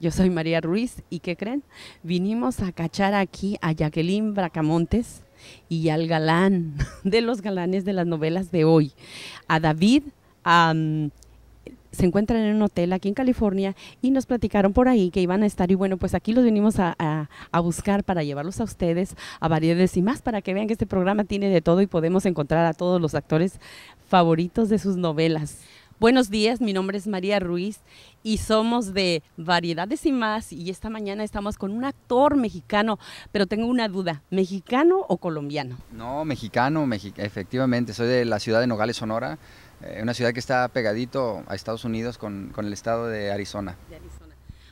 yo soy María Ruiz y ¿qué creen? Vinimos a cachar aquí a Jacqueline Bracamontes y al galán de los galanes de las novelas de hoy, a David. se encuentran en un hotel aquí en California y nos platicaron por ahí que iban a estar y bueno, pues aquí los vinimos a, a, buscar para llevarlos a ustedes a variedades y más para que vean que este programa tiene de todo y podemos encontrar a todos los actores favoritos de sus novelas. Buenos días, mi nombre es María Ruiz y somos de Variedades y más y esta mañana estamos con un actor mexicano, pero tengo una duda, ¿mexicano o colombiano? No, mexicano, efectivamente, soy de la ciudad de Nogales, Sonora, eh, una ciudad que está pegadito a Estados Unidos con, el estado de Arizona.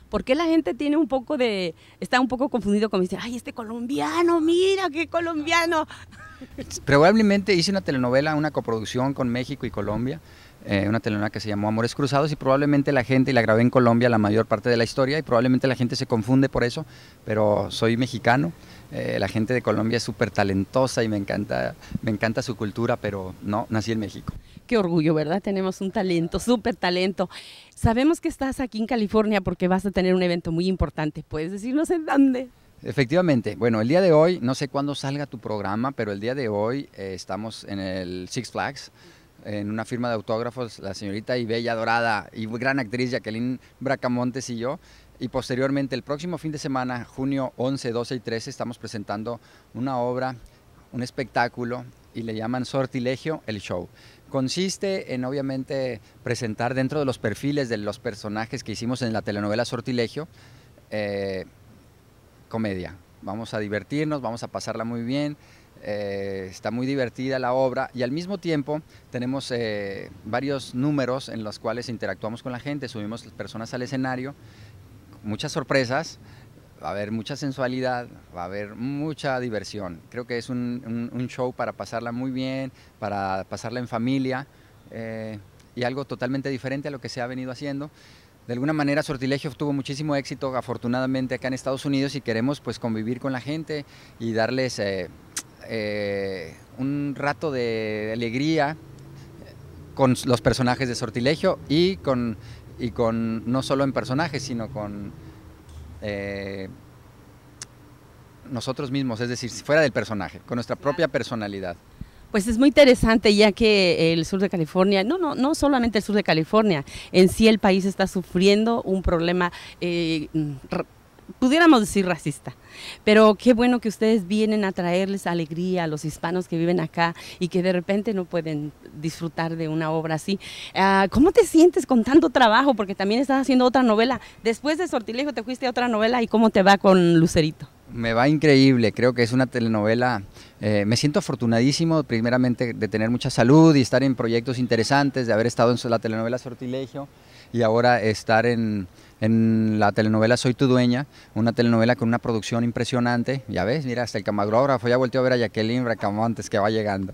¿Por qué la gente tiene un poco de, está un poco confundido con dice, ay, este colombiano, mira, qué colombiano? Probablemente hice una telenovela, una coproducción con México y Colombia. Eh, una telenovela que se llamó Amores Cruzados y probablemente la gente, y la grabé en Colombia la mayor parte de la historia, y probablemente la gente se confunde por eso, pero soy mexicano, eh, la gente de Colombia es súper talentosa y me encanta, me encanta su cultura, pero no, nací en México. Qué orgullo, ¿verdad? Tenemos un talento, súper talento. Sabemos que estás aquí en California porque vas a tener un evento muy importante, ¿puedes decirnos en dónde? Efectivamente. Bueno, el día de hoy, no sé cuándo salga tu programa, pero el día de hoy eh, estamos en el Six Flags en una firma de autógrafos, la señorita y bella dorada y gran actriz Jacqueline Bracamontes y yo. Y posteriormente, el próximo fin de semana, junio 11, 12 y 13, estamos presentando una obra, un espectáculo, y le llaman Sortilegio el Show. Consiste en, obviamente, presentar dentro de los perfiles de los personajes que hicimos en la telenovela Sortilegio, eh, comedia. Vamos a divertirnos, vamos a pasarla muy bien eh, está muy divertida la obra y al mismo tiempo tenemos eh, varios números en los cuales interactuamos con la gente, subimos personas al escenario, muchas sorpresas, va a haber mucha sensualidad, va a haber mucha diversión. Creo que es un, show para pasarla muy bien, para pasarla en familia eh, y algo totalmente diferente a lo que se ha venido haciendo. De alguna manera Sortilegio tuvo muchísimo éxito afortunadamente acá en Estados Unidos y queremos pues convivir con la gente y darles eh, un rato de alegría con los personajes de Sortilegio y con, y con no solo en personajes, sino con eh, nosotros mismos, es decir, fuera del personaje, con nuestra propia personalidad. Pues es muy interesante ya que el sur de California, no, no, no solamente el sur de California, en sí el país está sufriendo un problema eh, pudiéramos decir racista. Pero qué bueno que ustedes vienen a traerles alegría a los hispanos que viven acá y que de repente no pueden disfrutar de una obra así. Ah, ¿Cómo te sientes con tanto trabajo? Porque también estás haciendo otra novela. Después de Sortilejo te fuiste a otra novela y cómo te va con Lucerito. Me va increíble, creo que es una telenovela. Eh, me siento afortunadísimo, primeramente, de tener mucha salud y estar en proyectos interesantes, de haber estado en la telenovela Sortilegio y ahora estar en, la telenovela Soy tu dueña, una telenovela con una producción impresionante. Ya ves, mira, hasta el camarógrafo ya volvió a ver a Jacqueline Bracamontes que va llegando.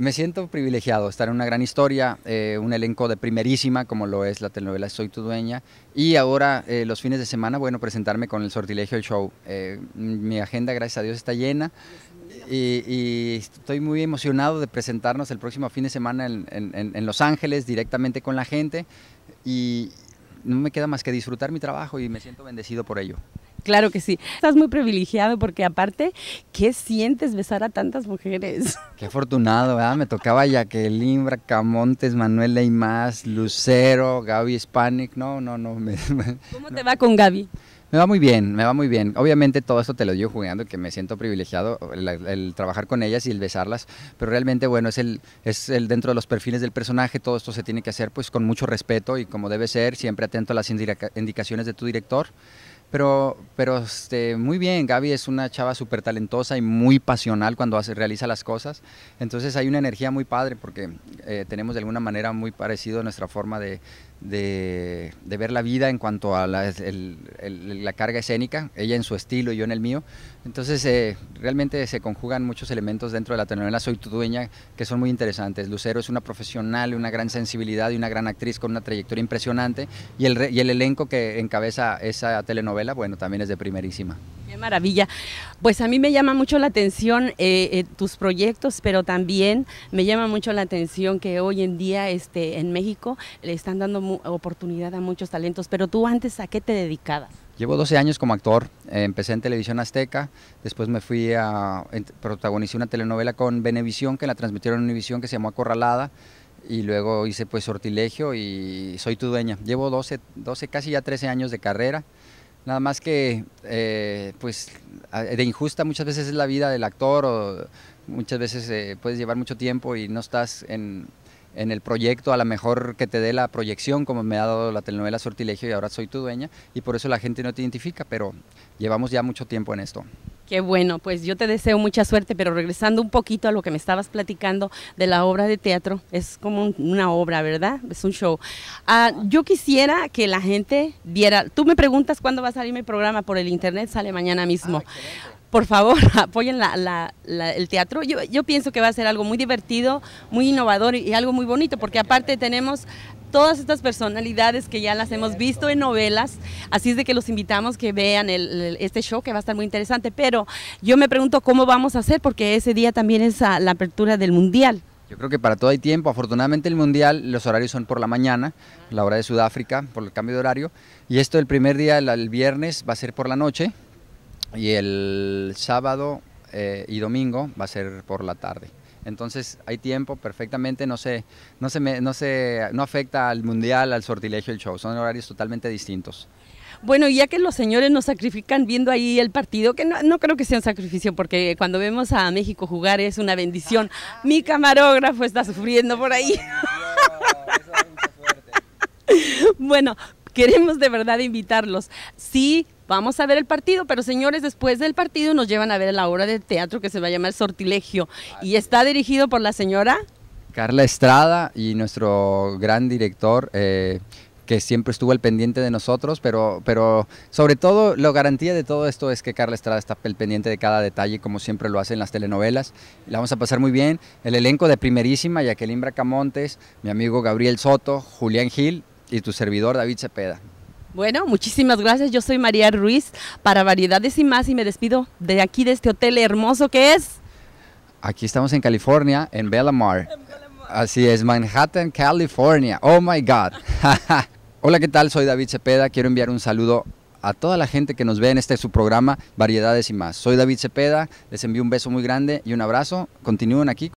Me siento privilegiado estar en una gran historia, eh, un elenco de primerísima como lo es la telenovela Soy tu dueña y ahora eh, los fines de semana, bueno, presentarme con el sortilegio del show. Eh, mi agenda, gracias a Dios, está llena y, estoy muy emocionado de presentarnos el próximo fin de semana en Los Ángeles directamente con la gente y no me queda más que disfrutar mi trabajo y me siento bendecido por ello. Claro que sí. Estás muy privilegiado porque aparte, ¿qué sientes besar a tantas mujeres? Qué afortunado, ¿verdad? Me tocaba Jacqueline, Bracamontes, Manuel y más, Lucero, Gaby Hispanic. No, no, no. ¿Cómo te va con Gaby? Me va muy bien, me va muy bien. Obviamente todo esto te lo digo jugando, que me siento privilegiado el, trabajar con ellas y el besarlas, pero realmente bueno, es el, es el dentro de los perfiles del personaje, todo esto se tiene que hacer pues con mucho respeto y como debe ser, siempre atento a las indicaciones de tu director. Pero, pero este, muy bien, Gaby es una chava súper talentosa y muy pasional cuando hace, realiza las cosas. Entonces hay una energía muy padre porque eh, tenemos de alguna manera muy parecido nuestra forma de, de, ver la vida en cuanto a la, la, carga escénica, ella en su estilo y yo en el mío. Entonces eh, realmente se conjugan muchos elementos dentro de la telenovela Soy tu dueña que son muy interesantes. Lucero es una profesional, una gran sensibilidad y una gran actriz con una trayectoria impresionante y el, y el elenco que encabeza esa telenovela, bueno, también es de primerísima. Qué maravilla. Pues a mí me llama mucho la atención eh, eh, tus proyectos, pero también me llama mucho la atención que hoy en día este, en México le están dando oportunidad a muchos talentos, pero tú antes a qué te dedicabas? Llevo 12 años como actor, eh, empecé en Televisión Azteca, después me fui a, protagonizar una telenovela con Venevisión que la transmitieron en Univisión que se llamó Acorralada y luego hice pues Sortilegio y Soy tu dueña. Llevo 12, 12 casi ya 13 años de carrera, nada más que eh, pues de injusta muchas veces es la vida del actor o muchas veces eh, puedes llevar mucho tiempo y no estás en en el proyecto, a lo mejor que te dé la proyección, como me ha dado la telenovela Sortilegio y ahora soy tu dueña, y por eso la gente no te identifica, pero llevamos ya mucho tiempo en esto. Qué bueno, pues yo te deseo mucha suerte, pero regresando un poquito a lo que me estabas platicando de la obra de teatro, es como una obra, ¿verdad? Es un show. Ah, yo quisiera que la gente viera, tú me preguntas cuándo va a salir mi programa por el internet, sale mañana mismo. Ah, por favor, apoyen el teatro. Yo, pienso que va a ser algo muy divertido, muy innovador y, algo muy bonito, porque aparte tenemos todas estas personalidades que ya las hemos visto en novelas, así es de que los invitamos que vean este show que va a estar muy interesante, pero yo me pregunto cómo vamos a hacer porque ese día también es ah, la apertura del Mundial. Yo creo que para todo hay tiempo, afortunadamente el Mundial, los horarios son por la mañana, la hora de Sudáfrica, por el cambio de horario, y esto el primer día, el viernes, va a ser por la noche, y el sábado eh, y domingo va a ser por la tarde. Entonces hay tiempo perfectamente, no se, no, se me, no, se, no afecta al mundial, al sortilegio, el show, son horarios totalmente distintos. Bueno, ya que los señores nos sacrifican viendo ahí el partido, que no, no, creo que sea un sacrificio, porque cuando vemos a México jugar es una bendición. Mi camarógrafo está sufriendo por ahí. Bueno, queremos de verdad invitarlos. Sí, Vamos a ver el partido, pero señores, después del partido nos llevan a ver la obra de teatro que se va a llamar Sortilegio y está dirigido por la señora Carla Estrada y nuestro gran director. Eh, que siempre estuvo al pendiente de nosotros, pero, pero sobre todo la garantía de todo esto es que Carla Estrada está al pendiente de cada detalle, como siempre lo hace en las telenovelas. La vamos a pasar muy bien. El elenco de primerísima, Jacqueline Bracamontes, mi amigo Gabriel Soto, Julián Gil y tu servidor David Cepeda. Bueno, muchísimas gracias. Yo soy María Ruiz para Variedades y más y me despido de aquí, de este hotel hermoso que es. Aquí estamos en California, en Bellamar. Así es, Manhattan, California. Oh my God. Hola, ¿qué tal? Soy David Cepeda. Quiero enviar un saludo a toda la gente que nos ve en este su programa Variedades y más. Soy David Cepeda. Les envío un beso muy grande y un abrazo. Continúen aquí.